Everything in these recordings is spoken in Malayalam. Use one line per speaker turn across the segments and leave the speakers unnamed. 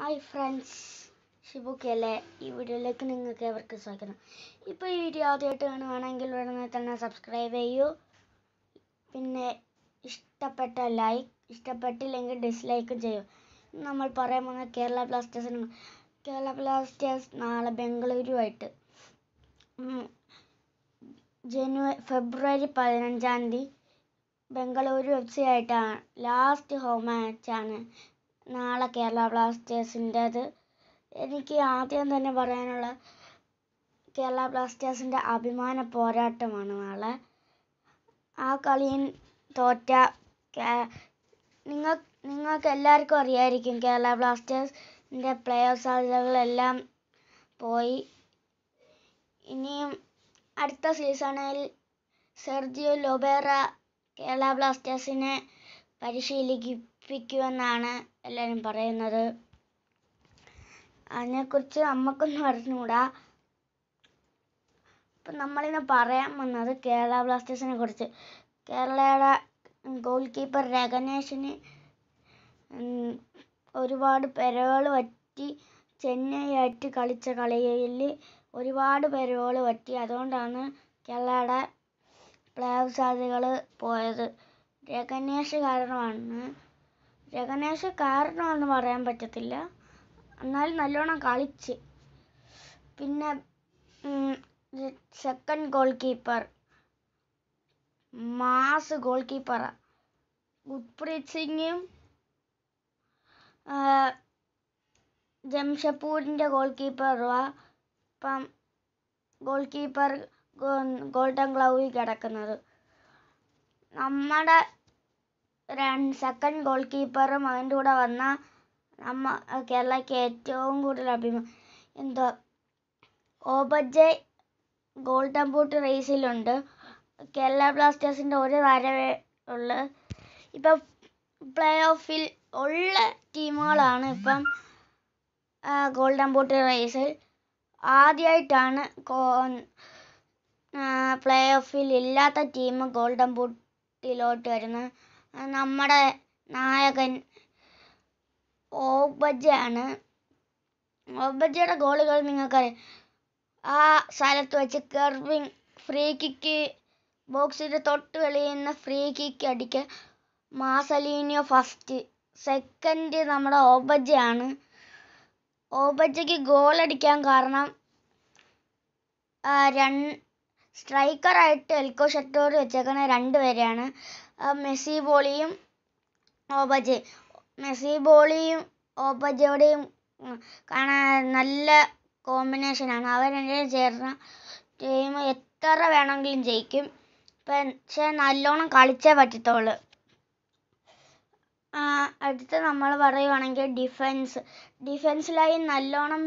ഹായ് ഫ്രണ്ട്സ് ഷിബുക്കി അല്ലേ ഈ വീഡിയോയിലേക്ക് നിങ്ങൾക്ക് ഏവർക്ക് സ്വാഗതം ഇപ്പോൾ ഈ വീഡിയോ ആദ്യമായിട്ട് കാണുവാണെങ്കിൽ ഉടനെ തന്നെ സബ്സ്ക്രൈബ് ചെയ്യൂ പിന്നെ ഇഷ്ടപ്പെട്ട ലൈക്ക് ഇഷ്ടപ്പെട്ടില്ലെങ്കിൽ ഡിസ്ലൈക്ക് ചെയ്യൂ നമ്മൾ പറയാൻ പോകുന്ന കേരള ബ്ലാസ്റ്റേഴ്സിന് കേരള ബ്ലാസ്റ്റേഴ്സ് നാളെ ബംഗളൂരുമായിട്ട് ജനുവരി ഫെബ്രുവരി പതിനഞ്ചാം തീയതി ബംഗളൂരു എഫ് സി ആയിട്ടാണ് ലാസ്റ്റ് ഹോം മാച്ചാണ് നാളെ കേരള ബ്ലാസ്റ്റേഴ്സിൻ്റേത് എനിക്ക് ആദ്യം തന്നെ പറയാനുള്ള കേരള ബ്ലാസ്റ്റേഴ്സിൻ്റെ അഭിമാന പോരാട്ടമാണ് നാളെ ആ കളിയിൽ തോറ്റ നിങ്ങൾ നിങ്ങൾക്ക് എല്ലാവർക്കും അറിയായിരിക്കും കേരള ബ്ലാസ്റ്റേഴ്സിൻ്റെ പ്ലേയർ സാധ്യതകളെല്ലാം പോയി ഇനിയും അടുത്ത സീസണിൽ സെർജിയോ ലൊബേറ കേരള ബ്ലാസ്റ്റേഴ്സിനെ പരിശീലിക്കും പഠിപ്പിക്കുമെന്നാണ് എല്ലാവരും പറയുന്നത് അതിനെക്കുറിച്ച് നമുക്കൊന്നും അറിഞ്ഞുകൂടാ ഇപ്പം നമ്മളിന്ന് പറയാൻ വന്നത് കേരള ബ്ലാസ്റ്റേഴ്സിനെ കുറിച്ച് കേരളയുടെ ഗോൾ കീപ്പർ രഗനേഷിന് ഒരുപാട് പിഴവുകൾ പറ്റി ചെന്നൈയായിട്ട് കളിച്ച കളിയിൽ ഒരുപാട് പിഴവുകൾ പറ്റി അതുകൊണ്ടാണ് കേരളയുടെ പ്ലേ ഓഫ് സാധ്യതകൾ പോയത് രഗനേഷ് കാരണമാണ് ജഗനേഷ് കാരണമൊന്നും പറയാൻ പറ്റത്തില്ല എന്നാലും നല്ലോണം കളിച്ച് പിന്നെ second goal keeper mass goal കീപ്പറാണ് ഗുർപ്രീത് സിംഗും ജംഷപ്പൂരിൻ്റെ ഗോൾ കീപ്പറുമാണ് ഇപ്പം ഗോൾ കീപ്പർ ഗോൾഡൻ ഗ്ലൗവിൽ കിടക്കുന്നത് നമ്മുടെ സെക്കൻഡ് ഗോൾ കീപ്പറും അവൻ്റെ കൂടെ വന്ന നമ്മ കേരളയ്ക്ക് ഏറ്റവും കൂടുതൽ അഭിമാനം എന്തോ ഓബജെ ഗോൾഡൻ ബൂട്ട് റേസിലുണ്ട് കേരള ബ്ലാസ്റ്റേഴ്സിൻ്റെ ഒരു വരവേ ഉള്ളു ഇപ്പം പ്ലേ ഓഫിൽ ഉള്ള ടീമുകളാണ് ഇപ്പം ഗോൾഡൻ ബൂട്ട് റേസിൽ ആദ്യമായിട്ടാണ് പ്ലേ ഓഫിൽ ഇല്ലാത്ത ടീം ഗോൾഡൻ ബൂട്ടിലോട്ട് വരുന്നത് നമ്മുടെ നായകൻ ഓബജയാണ് ഓബജയുടെ ഗോളുകൾ നിങ്ങൾക്കറിയാം ആ സ്ഥലത്ത് വെച്ച് കർവിങ് ഫ്രീ കിക്ക് ബോക്സിൻ്റെ തൊട്ട് വെളിയിൽ നിന്ന് ഫ്രീ കിക്ക് അടിക്കുക മാസലീനിയോ ഫസ്റ്റ് സെക്കൻഡ് നമ്മുടെ ഓബജയാണ് ഓബജയ്ക്ക് ഗോൾ അടിക്കാൻ കാരണം രണ്ട് സ്ട്രൈക്കറായിട്ട് എൽക്കോ ഷെറ്റോട് വെച്ചേക്കുന്ന രണ്ട് പേരെയാണ് മെസ്സി ബോളിയും ഓബജെ മെസ്സി ബോളിയും ഓബജയുടെയും കാണാൻ നല്ല കോമ്പിനേഷനാണ് അവർ രണ്ടുപേരും ചേർന്ന ടീം എത്ര വേണമെങ്കിലും ജയിക്കും പക്ഷേ നല്ലോണം കളിച്ചേ പറ്റത്തുള്ളൂ അടുത്ത നമ്മൾ പറയുവാണെങ്കിൽ ഡിഫെൻസ് ഡിഫെൻസിലായി നല്ലോണം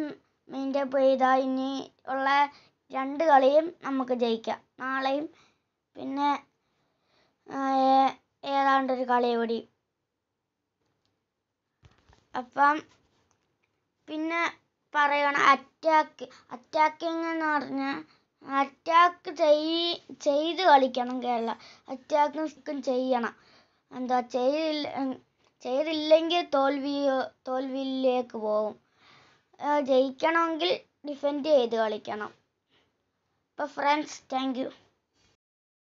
മെയിൻറ്റെയിൻ ചെയ്താൽ ഇനി ഉള്ള രണ്ട് കളിയും നമുക്ക് ജയിക്കാം നാളെയും പിന്നെ രസമുണ്ട് ഒരു കളി കൂടി അപ്പം പിന്നെ പറയണ അറ്റാക്ക് അറ്റാക്കിങ് എന്ന് പറഞ്ഞാൽ അറ്റാക്ക് ചെയ് ചെയ്ത് കളിക്കണം കേരള അറ്റാക്കും ചെയ്യണം എന്താ ചെയ്തില്ല ചെയ്തില്ലെങ്കിൽ തോൽവിയോ തോൽവിയിലേക്ക് പോവും ജയിക്കണമെങ്കിൽ ഡിഫെൻഡ് ചെയ്ത് കളിക്കണം അപ്പോൾ ഫ്രണ്ട്സ് താങ്ക് യു